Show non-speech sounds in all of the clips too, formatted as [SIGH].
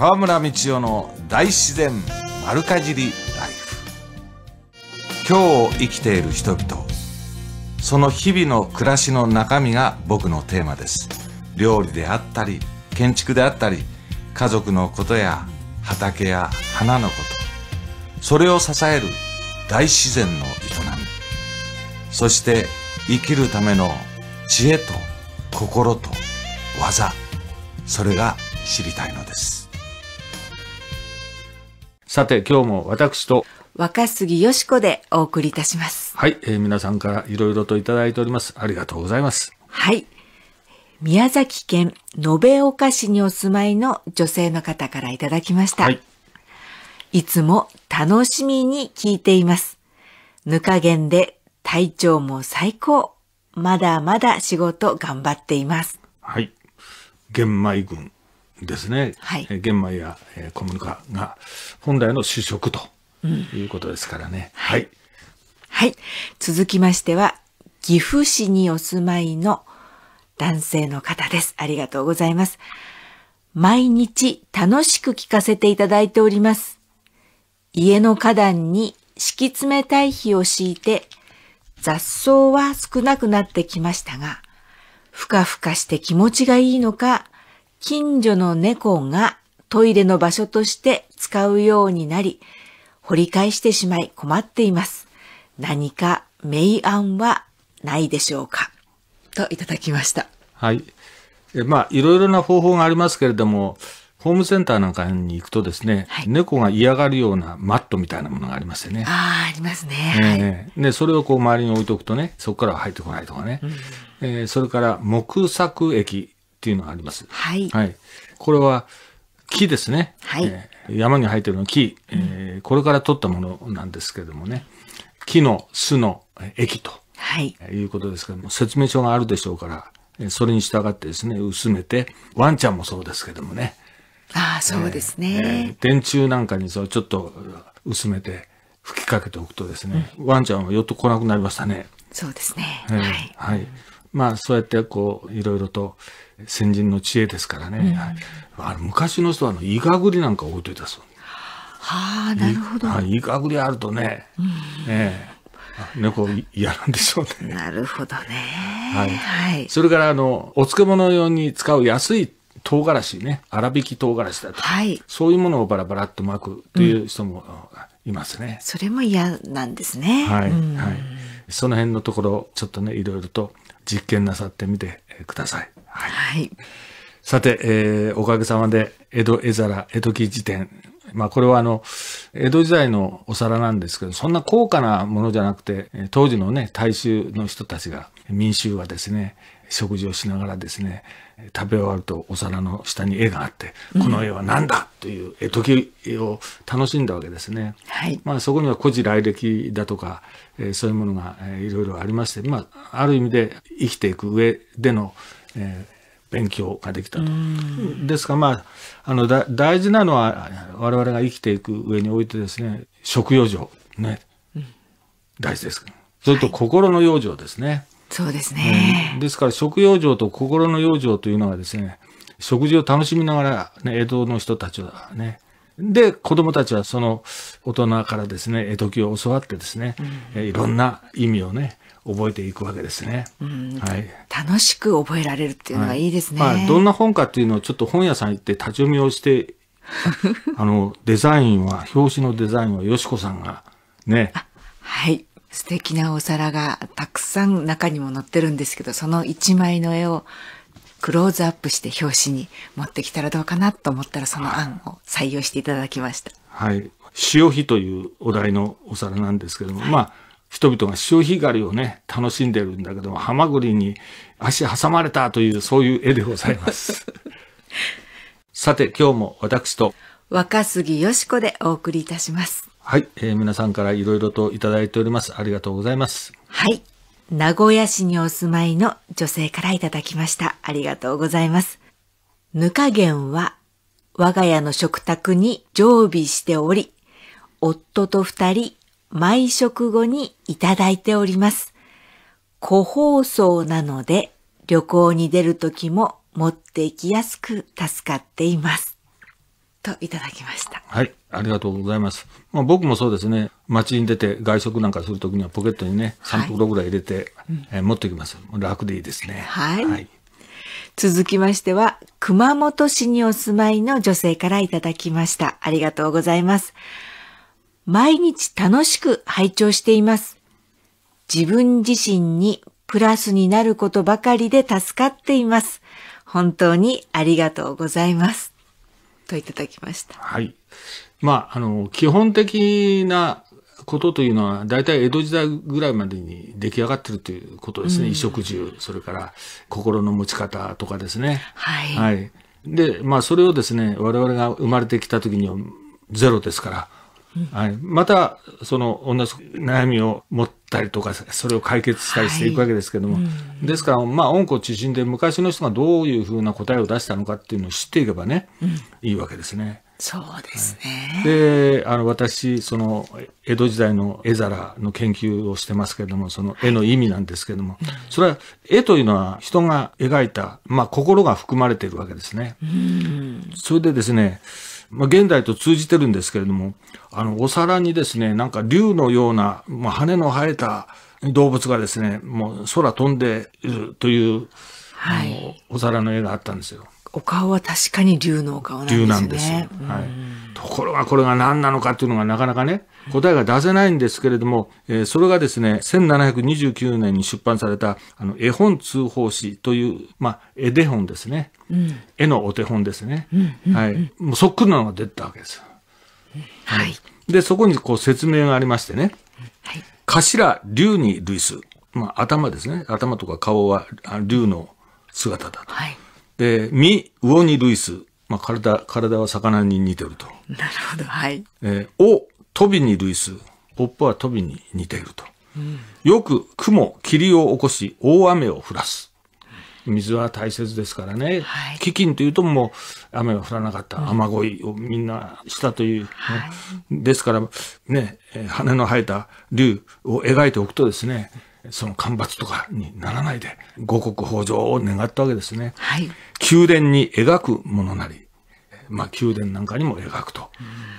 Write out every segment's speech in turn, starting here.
河村道夫の大自然丸かじりライフ今日を生きている人々その日々の暮らしの中身が僕のテーマです料理であったり建築であったり家族のことや畑や花のことそれを支える大自然の営みそして生きるための知恵と心と技それが知りたいのですさて今日も私と若杉よしこでお送りいたしますはい、えー、皆さんからいろいろといただいておりますありがとうございますはい宮崎県延岡市にお住まいの女性の方からいただきました、はい、いつも楽しみに聞いていますぬかげんで体調も最高まだまだ仕事頑張っていますはい玄米軍ですね、はい、玄米や小麦が本来の主食ということですからね。うん、はい、はい、続きましては岐阜市にお住まいの男性の方です。ありがとうございます。毎日楽しく聞かせていただいております。家の花壇に敷き詰め堆肥を敷いて雑草は少なくなってきましたが、ふかふかして気持ちがいいのか、近所の猫がトイレの場所として使うようになり、掘り返してしまい困っています。何か名案はないでしょうかといただきました。はい。えまあ、いろいろな方法がありますけれども、ホームセンターなんかに行くとですね、はい、猫が嫌がるようなマットみたいなものがありますよね。ああ、ありますね。ねはい、で、それをこう周りに置いとくとね、そこからは入ってこないとかね。うん、えー、それから木作液、っていうのがあります。はい。はい。これは木ですね。はい。えー、山に生えてるの木、えー、これから取ったものなんですけどもね。木の巣の液と。はい。いうことですけども、説明書があるでしょうから、それに従ってですね、薄めて、ワンちゃんもそうですけどもね。ああ、そうですね、えー、電柱なんかにそう、ちょっと薄めて吹きかけておくとですね、うん、ワンちゃんは寄ってこなくなりましたね。そうですね。えー、はい。はい。まあ、そうやってこう、いろいろと先人の知恵ですからね、うん、あの昔の人はあのイガグリなんか置いといたそうはあなるほどイガグリあるとね、うん、ええ、猫嫌なんでしょうねなるほどね、はい、はい、それからあのお漬物用に使う安い唐辛子ね粗挽き唐辛子だとか、はい、そういうものをバラバラっと巻くという人もいますね、うん、それも嫌なんですねはい、はいその辺のところちょっとねいろいろと実験なさってみてください。はい。はい、さて、えー、おかげさまで、江戸絵皿、江戸記事典、まあこれはあの、江戸時代のお皿なんですけど、そんな高価なものじゃなくて、当時のね、大衆の人たちが、民衆はですね、食事をしながらですね、食べ終わるとお皿の下に絵があって、この絵は何だという絵解を楽しんだわけですね。はい、まあそこには古事来歴だとか、えそういうものがいろいろありまして、まあある意味で生きていく上での、えー勉強ができたと。ですら、まあ、あのだ、大事なのは、我々が生きていく上においてですね、食養生、ね、うん、大事です。それと心の養生ですね。はい、そうですね、うん、ですから、食養生と心の養生というのはですね、食事を楽しみながら、ね、江戸の人たちはね、で、子供たちはその大人からですね、絵解きを教わってですね、うん、いろんな意味をね、覚えていくわけですね、うん、はい、楽しく覚えられるっていうのがいいですね、はいまあ、どんな本かっていうのをちょっと本屋さん行って立ち読みをして [LAUGHS] あのデザインは表紙のデザインはよしこさんがねはい素敵なお皿がたくさん中にも載ってるんですけどその一枚の絵をクローズアップして表紙に持ってきたらどうかなと思ったらその案を採用していただきました。はい。潮干というお題のお皿なんですけども、はい、まあ、人々が潮干狩りをね、楽しんでるんだけども、ハマグリに足挟まれたという、そういう絵でございます。[LAUGHS] さて、今日も私と若杉よしこでお送りいたします。はい、えー、皆さんからいろいろといただいております。ありがとうございます。はい。名古屋市にお住まいの女性からいただきました。ありがとうございます。ぬかげんは我が家の食卓に常備しており、夫と二人毎食後にいただいております。個包装なので旅行に出る時も持っていきやすく助かっています。といただきました。はい。ありがとうございます。まあ、僕もそうですね、街に出て外食なんかするときにはポケットにね、3袋ぐらい入れて、はい、え持ってきます。楽でいいですね。はい、はい、続きましては、熊本市にお住まいの女性からいただきました。ありがとうございます。毎日楽しく拝聴しています。自分自身にプラスになることばかりで助かっています。本当にありがとうございます。といただきました。はい。まあ、あの、基本的なことというのは、大体江戸時代ぐらいまでに出来上がってるということですね。衣食住、それから心の持ち方とかですね。はい。はい。で、まあ、それをですね、我々が生まれてきた時にはゼロですから、はい、またその同じ悩みを持ったりとかそれを解決したりしていくわけですけども、はい、ですからまあ恩子知人で昔の人がどういうふうな答えを出したのかっていうのを知っていけばね、うん、いいわけですね。そうですね。で、あの、私、その、江戸時代の絵皿の研究をしてますけれども、その絵の意味なんですけれども、それは、絵というのは人が描いた、まあ、心が含まれているわけですね。それでですね、まあ、現代と通じてるんですけれども、あの、お皿にですね、なんか竜のような、まあ、羽の生えた動物がですね、もう空飛んでいるという、はい、お皿の絵があったんですよ。お顔は確かに龍のお顔なんですね。龍なんですよ、はい。ところがこれが何なのかっていうのがなかなかね、答えが出せないんですけれども、えー、それがですね、1729年に出版された、あの、絵本通報誌という、まあ、絵手本ですね。うん、絵のお手本ですね。うんうん、はい。もうそっくりなのが出たわけです。はい。で、そこにこう説明がありましてね。はい。頭、竜に類す。まあ、頭ですね。頭とか顔は竜の姿だと。はい。で、ミ・ウオニ・ルイス。まあ、体、体は魚に似てると。なるほど、はい。えー、オ・トビニ・ルイス。ポップはトビに似ていると。うん、よく雲、霧を起こし、大雨を降らす。水は大切ですからね。はい、飢饉というともう雨が降らなかった雨乞いをみんなしたという、ねはい、ですからね、羽の生えた竜を描いておくとですね、その干ばつとかにならないで、五穀豊穣を願ったわけですね。はい、宮殿に描くものなり、まあ、宮殿なんかにも描くと。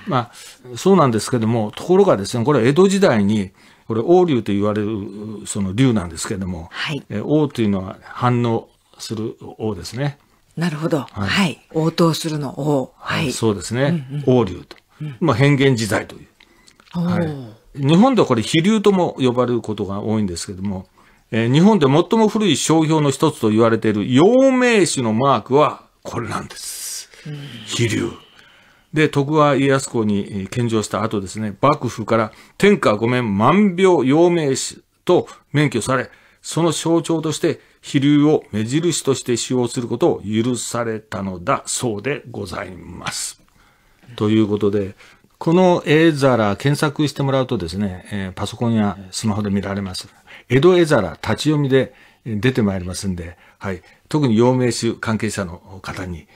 まあ、そうなんですけども、ところがですね、これ江戸時代に、これ王竜と言われるその竜なんですけども、はい、王というのは反応する王ですね。なるほど。はい。はい、応答するの王。はい。そうですね。うんうん、王竜と。まあ、変幻自在という。はい。日本ではこれ、飛竜とも呼ばれることが多いんですけども、えー、日本で最も古い商標の一つと言われている陽明酒のマークはこれなんです。飛竜。で、徳川家康公に献上した後ですね、幕府から天下御免万病陽明酒と免許され、その象徴として飛竜を目印として使用することを許されたのだそうでございます。ということで、この絵皿検索してもらうとですね、えー、パソコンやスマホで見られます。江戸絵皿立ち読みで出てまいりますんで、はい、特に陽明酒関係者の方に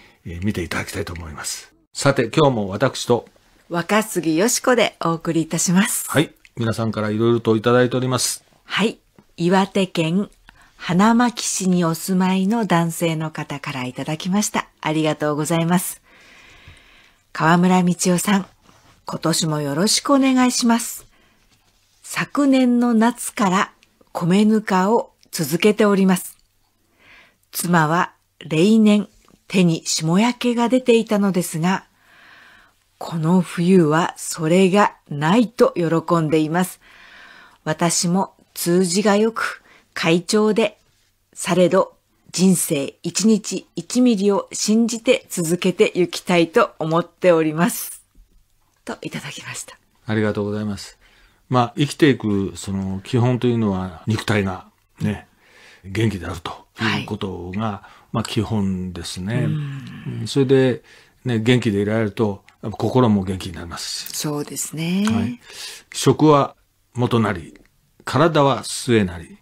見ていただきたいと思います。さて、今日も私と若杉よしこでお送りいたします。はい、皆さんからいろいろといただいております。はい、岩手県花巻市にお住まいの男性の方からいただきました。ありがとうございます。河村道夫さん、今年もよろしくお願いします。昨年の夏から米ぬかを続けております。妻は例年手に霜焼けが出ていたのですが、この冬はそれがないと喜んでいます。私も通じが良く、会長で、されど人生一日一ミリを信じて続けてゆきたいと思っております。といただきましたありがとうございますまあ生きていくその基本というのは肉体がね元気であるということが、はい、まあ基本ですねそれでね元気でいられると心も元気になりますしそうですね、はい、食は元なり体は末なり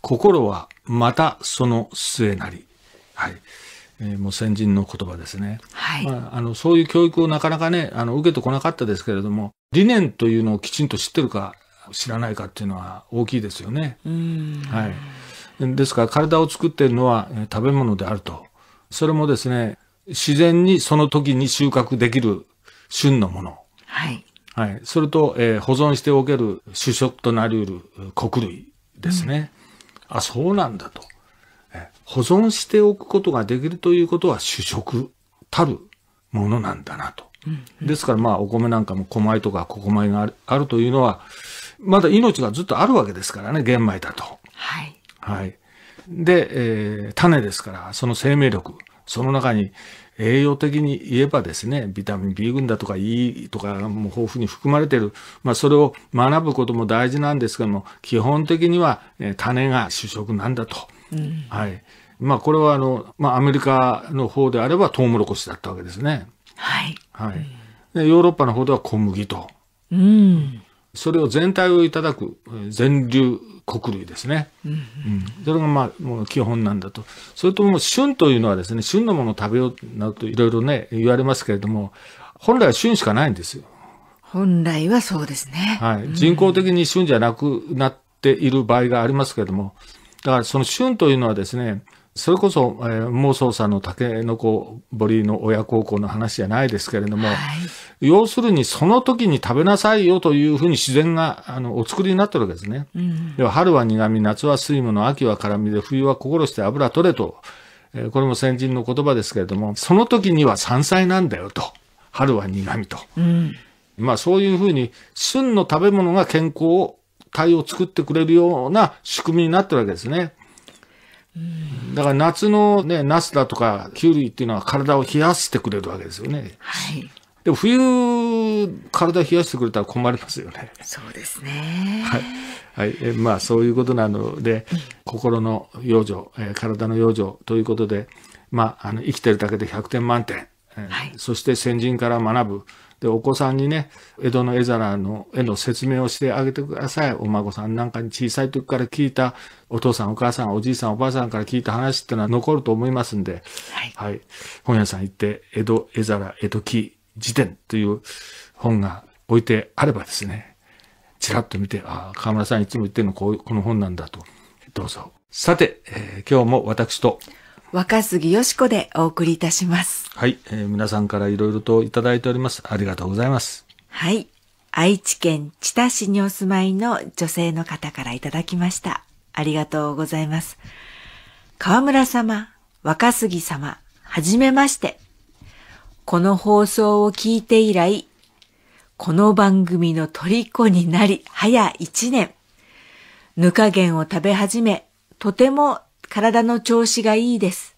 心はまたその末なりはいえもう先人の言葉ですね、はいまあ、あのそういう教育をなかなかねあの受けてこなかったですけれども理念というのをきちんと知ってるか知らないかっていうのは大きいですよね。はい、ですから体を作っているのは食べ物であるとそれもですね自然にその時に収穫できる旬のもの、はいはい、それと、えー、保存しておける主食となりうる穀類ですね。うん、あそうなんだと。保存しておくことができるということは主食たるものなんだなと。うんですからまあお米なんかも小米とか小米があるというのは、まだ命がずっとあるわけですからね、玄米だと。はい。はい。で、えー、種ですから、その生命力、その中に栄養的に言えばですね、ビタミン B 群だとか E とかも豊富に含まれている。まあそれを学ぶことも大事なんですけども、基本的には、え種が主食なんだとはい。まあ、これはあの、まあ、アメリカの方であればトウモロコシだったわけですね。はい。はい。で、ヨーロッパの方では小麦と。うん。それを全体をいただく全粒穀類ですね。うん、うん、それがまあ、もう基本なんだと。それとも旬というのはですね、旬のものを食べようなどといろいろね、言われますけれども、本来は旬しかないんですよ。本来はそうですね。はい。人工的に旬じゃなくなっている場合がありますけれども、だからその旬というのはですね、それこそ、えー、妄想さんのたけのこ堀の親孝行の話じゃないですけれども、はい、要するにその時に食べなさいよというふうに自然があのお作りになってるわけですね。うん、要は春は苦味、夏は水の、秋は辛味で、冬は心して油取れと、えー、これも先人の言葉ですけれども、その時には山菜なんだよと。春は苦味と。うん、まあそういうふうに、旬の食べ物が健康を対を作ってくれるような仕組みになってるわけですね。だから夏のね、ナスだとかキュウリっていうのは体を冷やしてくれるわけですよね。はい。でも冬、体冷やしてくれたら困りますよね。そうですね。はい。はい。えまあ、そういうことなので、うん、心の養生、え体の養生ということで、まあ、あの、生きてるだけで100点満点、えーはい、そして先人から学ぶ、で、お子さんにね、江戸の絵皿の絵の説明をしてあげてください。お孫さんなんかに小さい時から聞いた、お父さん、お母さん、おじいさん、おばあさんから聞いた話っていうのは残ると思いますんで、はい。はい、本屋さん行って、江戸絵皿、江戸木辞典という本が置いてあればですね、ちらっと見て、ああ、河村さんいつも言ってるのこうこの本なんだと。どうぞ。さて、えー、今日も私と、若杉よしでお送りいたします。はい、えー、皆さんからいろいろといただいております。ありがとうございます。はい。愛知県知多市にお住まいの女性の方からいただきました。ありがとうございます。河村様、若杉様、はじめまして。この放送を聞いて以来、この番組の虜になり、早一年。ぬかげんを食べ始め、とても体の調子がいいです。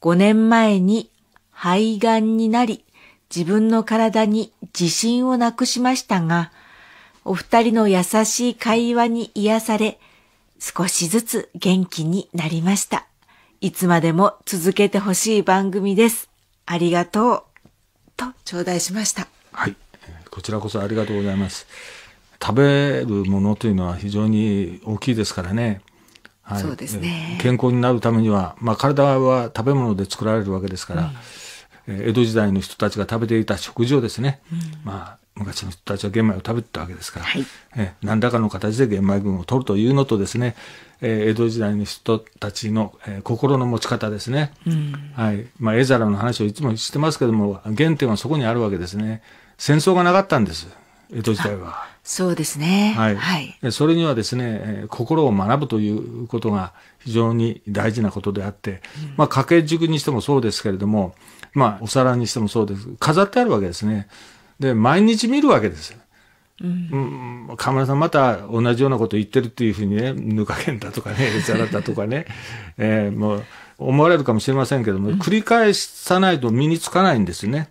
5年前に肺がんになり、自分の体に自信をなくしましたが、お二人の優しい会話に癒され、少しずつ元気になりました。いつまでも続けてほしい番組です。ありがとう。と、頂戴しました。はい。こちらこそありがとうございます。食べるものというのは非常に大きいですからね。はい、そうですね。健康になるためには、まあ体は食べ物で作られるわけですから、うん江戸時代の人たちが食べていた食事をですね、まあ昔の人たちは玄米を食べてたわけですから、はい、え何らかの形で玄米群を取るというのとですね、えー、江戸時代の人たちの、えー、心の持ち方ですね、うん、はいまあ、絵皿の話をいつもしてますけども原点はそこにあるわけですね戦争がなかったんです江戸時代は。そうですね、はい、はい、それにはですね、えー、心を学ぶということが非常に大事なことであって、うん、まあ、家計塾にしてもそうですけれども、まあ、お皿にしてもそうです。飾ってあるわけですね。で、毎日見るわけです。うん、河村さんまた同じようなこと言ってるっていうふうにね、ぬかけんだとかね、[LAUGHS] ざらだとかね、えー、もう思われるかもしれませんけども、繰り返さないと身につかないんですね。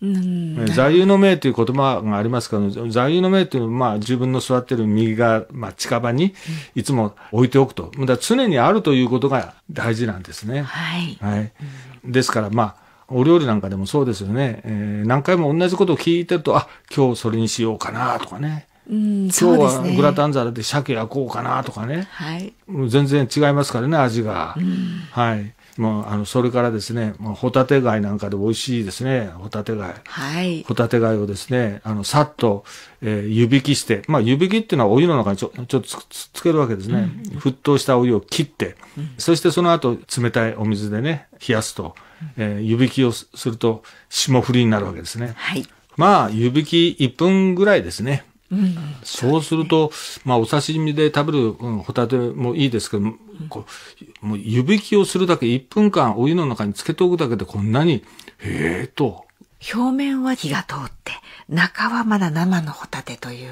うん、座右の銘という言葉がありますけど、座右の銘というのは、まあ、自分の座ってる右側、まあ、近場にいつも置いておくと。だ常にあるということが大事なんですね。はい。はい、ですから、まあ、お料理なんかでもそうですよね。えー、何回も同じことを聞いてると、あ、今日それにしようかなとかね。うん、今日はグラタン皿で鮭焼こうかなとかね。はい。全然違いますからね、味が。うん、はい。もう、あの、それからですね、もうホタテ貝なんかで美味しいですね、ホタテ貝。はい。ホタテ貝をですね、あの、さっと、えー、湯引きして、まあ、湯引きっていうのはお湯の中にちょちょっとつつけるわけですね、うん、沸騰したお湯を切って、うん、そしてその後、冷たいお水でね、冷やすと。えー、湯引きをすると霜降りになるわけですね。はい、まあ、湯引き1分ぐらいですね。うん、そうすると、まあ、お刺身で食べる、うん、ホタテもいいですけど、こうもう湯引きをするだけ1分間お湯の中につけておくだけでこんなに、ええと。表面は火が通って。中はまだ生のホタテという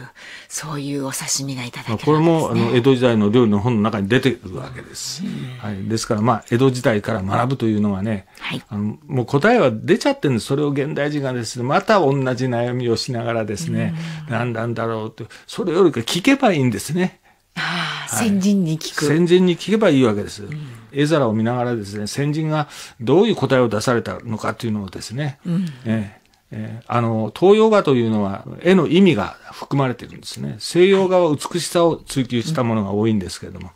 そういうお刺身がいただける、ね、これもあの江戸時代の料理の本の中に出てくるわけです、はい、ですからまあ江戸時代から学ぶというのはね、はい、あのもう答えは出ちゃってるんですそれを現代人がですねまた同じ悩みをしながらですね、うん、何なんだろうとそれよりか聞けばいいんですね。ああ、先人に聞く。先人に聞けばいいわけです。うん、絵皿を見ながらですね、先人がどういう答えを出されたのかというのをですね、うん、ええー、あの、東洋画というのは絵の意味が含まれてるんですね。西洋画は美しさを追求したものが多いんですけれども、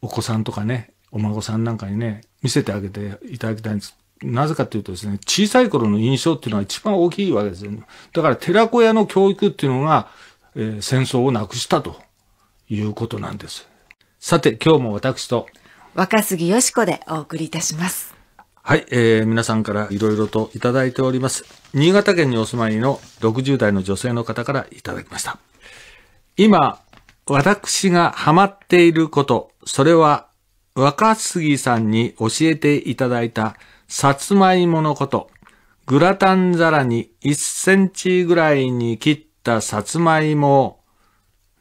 お子さんとかね、お孫さんなんかにね、見せてあげていただきたいんです。なぜかというとですね、小さい頃の印象っていうのは一番大きいわけですよ、ね。だから寺子屋の教育っていうのが、えー、戦争をなくしたということなんです。さて、今日も私と若杉よしでお送りいたします。はい、えー、皆さんからいろいろといただいております。新潟県にお住まいの60代の女性の方からいただきました。今、私がハマっていること、それは若杉さんに教えていただいたさつまいものこと、グラタン皿に1センチぐらいに切ったさつまいもを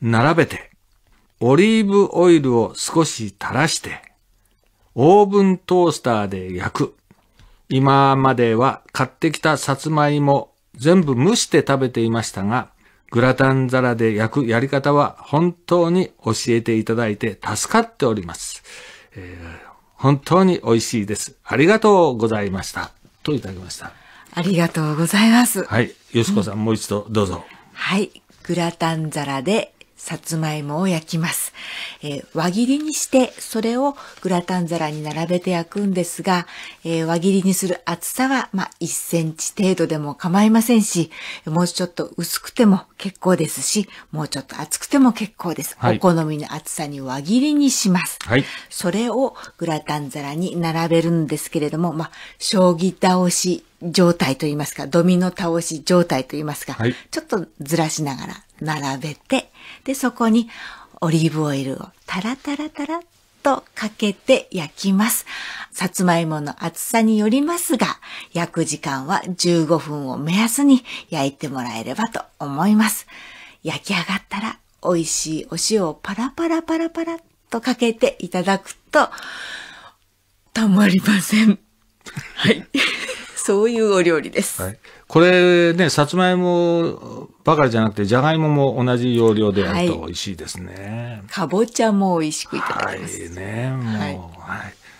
並べて、オリーブオイルを少し垂らして、オーブントースターで焼く。今までは買ってきたさつまいも全部蒸して食べていましたが、グラタン皿で焼くやり方は本当に教えていただいて助かっております。えー、本当に美味しいです。ありがとうございました。といただきました。ありがとうございます。はい。よしこさん、うん、もう一度どうぞ。はい。グラタン皿でさつまいもを焼きます。えー、輪切りにして、それをグラタン皿に並べて焼くんですが、えー、輪切りにする厚さは、まあ、1センチ程度でも構いませんし、もうちょっと薄くても結構ですし、もうちょっと厚くても結構です。はい、お好みの厚さに輪切りにします。はい、それをグラタン皿に並べるんですけれども、まあ、将棋倒し状態といいますか、ドミノ倒し状態といいますか、はい、ちょっとずらしながら並べて、で、そこにオリーブオイルをタラタラタラとかけて焼きます。さつまいもの厚さによりますが、焼く時間は15分を目安に焼いてもらえればと思います。焼き上がったら美味しいお塩をパラパラパラパラとかけていただくと、たまりません。はい。[LAUGHS] そういうお料理です。はい、これね、さつまいもばかりじゃなくて、じゃがいもも同じ要領でやると美味しいですね。はい、かぼちゃも美味しくいただきます。はい、ね、もう、はい、は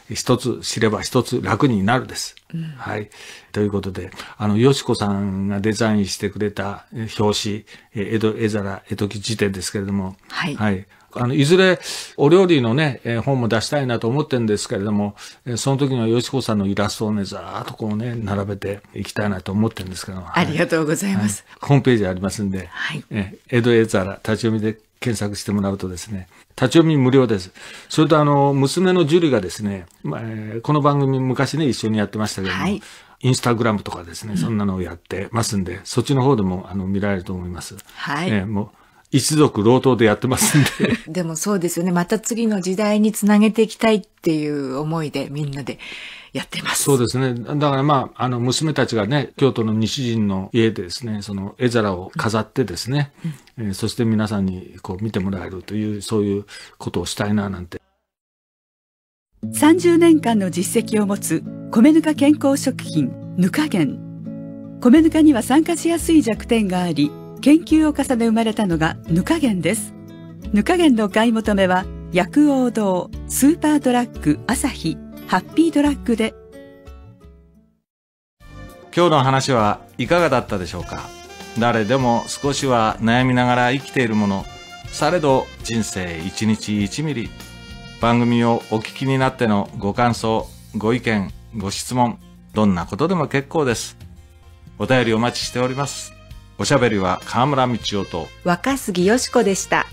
い、一つ知れば一つ楽になるです。うん、はい。ということで、あの、よしこさんがデザインしてくれた表紙、江戸絵皿、江戸期辞典ですけれども、はい。はい。あの、いずれお料理のね、えー、本も出したいなと思ってるんですけれども、えー、その時のよしこさんのイラストをね、ざーっとこうね、並べていきたいなと思ってるんですけど、も。ありがとうございます、はい、ホームページありますんで、はい、えー、江戸絵皿、立ち読みで検索してもらうとですね、立ち読み無料です。それとあの、娘のジュリがですね、まあ、えー、この番組昔ね、一緒にやってましたけども、はいインスタグラムとかですね、そんなのをやってますんで、うん、そっちの方でもあの見られると思います。はい。えー、もう一族老頭でやってますんで。[LAUGHS] でもそうですよね。また次の時代につなげていきたいっていう思いでみんなでやってます。そうですね。だからまあ、あの、娘たちがね、京都の西陣の家でですね、その絵皿を飾ってですね、うん、えー、そして皆さんにこう見てもらえるという、そういうことをしたいななんて。30年間の実績を持つ米ぬか健康食品、ぬかげん。米ぬかには酸化しやすい弱点があり、研究を重ね生まれたのがぬか源です。ぬか源の買い求めは、薬王堂、スーパードラッグ、朝日、ハッピードラッグで。今日の話はいかがだったでしょうか誰でも少しは悩みながら生きているもの、されど人生一日一ミリ。番組をお聞きになってのご感想、ご意見、ご質問、どんなことでも結構です。お便りお待ちしております。おしゃべりは河村道夫と若杉よしこでした。